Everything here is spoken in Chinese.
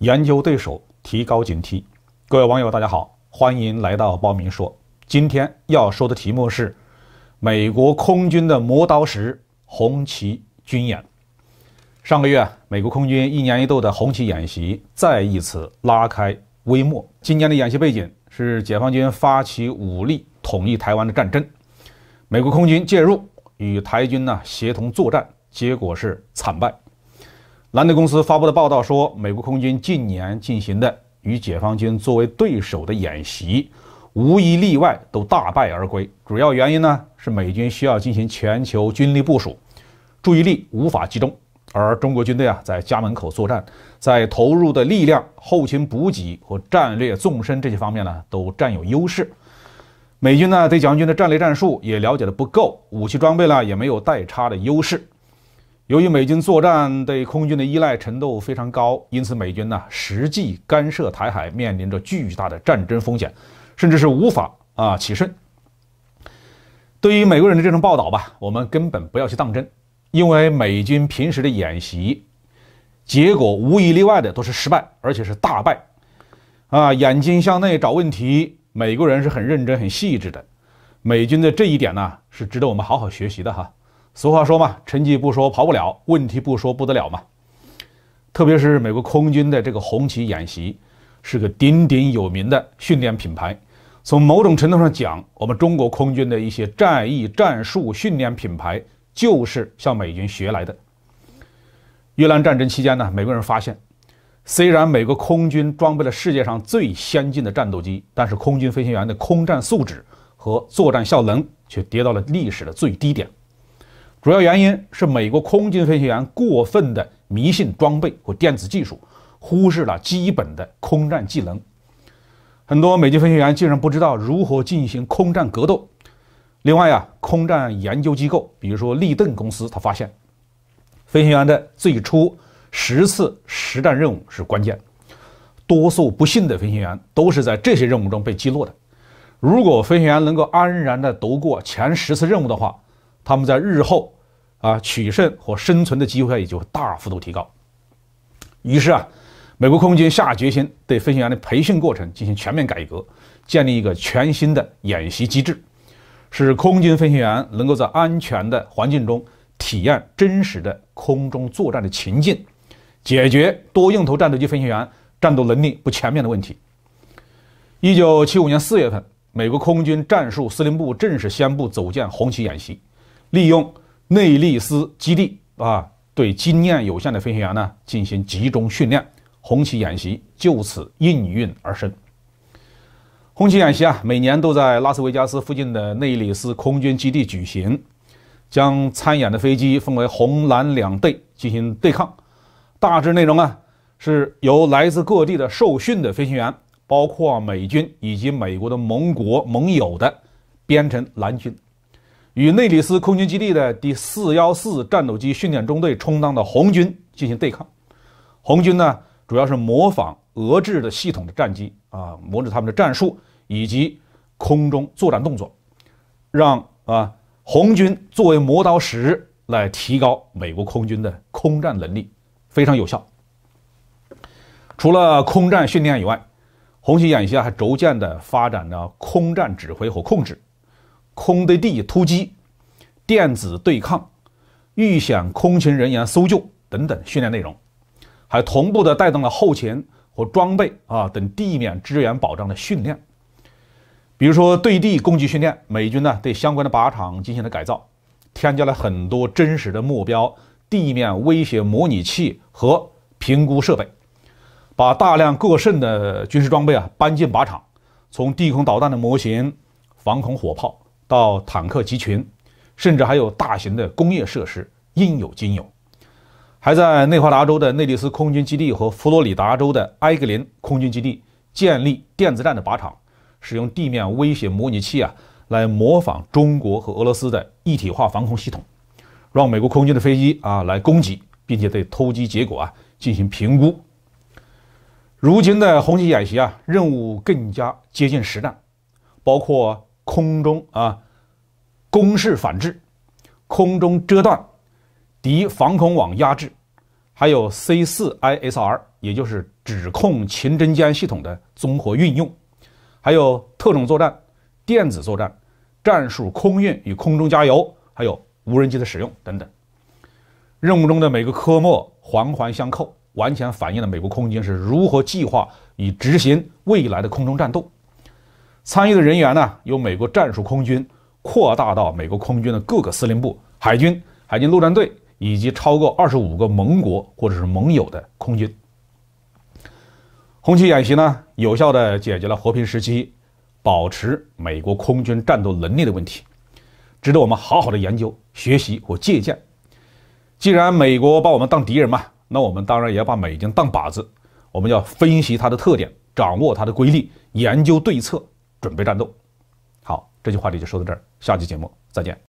研究对手，提高警惕。各位网友，大家好，欢迎来到包明说。今天要说的题目是：美国空军的磨刀石——红旗军演。上个月，美国空军一年一度的红旗演习再一次拉开帷幕。今年的演习背景是解放军发起武力统一台湾的战争，美国空军介入与台军呢协同作战，结果是惨败。兰德公司发布的报道说，美国空军近年进行的与解放军作为对手的演习，无一例外都大败而归。主要原因呢是美军需要进行全球军力部署，注意力无法集中；而中国军队啊在家门口作战，在投入的力量、后勤补给和战略纵深这些方面呢都占有优势。美军呢对解放军的战略战术也了解的不够，武器装备呢也没有代差的优势。由于美军作战对空军的依赖程度非常高，因此美军呢实际干涉台海面临着巨大的战争风险，甚至是无法啊取胜。对于美国人的这种报道吧，我们根本不要去当真，因为美军平时的演习结果无一例外的都是失败，而且是大败。啊，眼睛向内找问题，美国人是很认真、很细致的。美军的这一点呢，是值得我们好好学习的哈。俗话说嘛，成绩不说跑不了，问题不说不得了嘛。特别是美国空军的这个红旗演习，是个鼎鼎有名的训练品牌。从某种程度上讲，我们中国空军的一些战役战术训练品牌，就是向美军学来的。越南战争期间呢，美国人发现，虽然美国空军装备了世界上最先进的战斗机，但是空军飞行员的空战素质和作战效能却跌到了历史的最低点。主要原因是美国空军飞行员过分的迷信装备和电子技术，忽视了基本的空战技能。很多美军飞行员竟然不知道如何进行空战格斗。另外呀，空战研究机构，比如说利顿公司，他发现，飞行员的最初十次实战任务是关键。多数不幸的飞行员都是在这些任务中被击落的。如果飞行员能够安然的度过前十次任务的话，他们在日后。啊，取胜和生存的机会也就大幅度提高。于是啊，美国空军下决心对飞行员的培训过程进行全面改革，建立一个全新的演习机制，使空军飞行员能够在安全的环境中体验真实的空中作战的情境，解决多用途战斗机飞行员战斗能力不全面的问题。一九七五年四月份，美国空军战术司令部正式宣布组建红旗演习，利用。内利斯基地啊，对经验有限的飞行员呢进行集中训练。红旗演习就此应运而生。红旗演习啊，每年都在拉斯维加斯附近的内利斯空军基地举行，将参演的飞机分为红蓝两队进行对抗。大致内容啊，是由来自各地的受训的飞行员，包括美军以及美国的盟国盟友的，编成蓝军。与内里斯空军基地的第四幺四战斗机训练中队充当的红军进行对抗。红军呢，主要是模仿俄制的系统的战机啊，模拟他们的战术以及空中作战动作，让啊红军作为磨刀石来提高美国空军的空战能力，非常有效。除了空战训练以外，红旗演习还逐渐地发展了空战指挥和控制。空对地突击、电子对抗、遇险空勤人员搜救等等训练内容，还同步的带动了后勤和装备啊等地面支援保障的训练。比如说对地攻击训练，美军呢对相关的靶场进行了改造，添加了很多真实的目标地面威胁模拟器和评估设备，把大量过剩的军事装备啊搬进靶场，从地空导弹的模型、防空火炮。到坦克集群，甚至还有大型的工业设施，应有尽有。还在内华达州的内利斯空军基地和佛罗里达州的埃格林空军基地建立电子战的靶场，使用地面威胁模拟器啊，来模仿中国和俄罗斯的一体化防空系统，让美国空军的飞机啊来攻击，并且对偷击结果啊进行评估。如今的红旗演习啊，任务更加接近实战，包括。空中啊，攻势反制，空中遮断，敌防空网压制，还有 C 四 ISR，也就是指控秦真监系统的综合运用，还有特种作战、电子作战、战术空运与空中加油，还有无人机的使用等等。任务中的每个科目环环相扣，完全反映了美国空军是如何计划与执行未来的空中战斗。参与的人员呢，由美国战术空军扩大到美国空军的各个司令部、海军、海军陆战队，以及超过二十五个盟国或者是盟友的空军。红旗演习呢，有效地解决了和平时期保持美国空军战斗能力的问题，值得我们好好的研究、学习和借鉴。既然美国把我们当敌人嘛，那我们当然也要把美军当靶子，我们要分析它的特点，掌握它的规律，研究对策。准备战斗，好，这句话你就说到这儿，下期节目再见。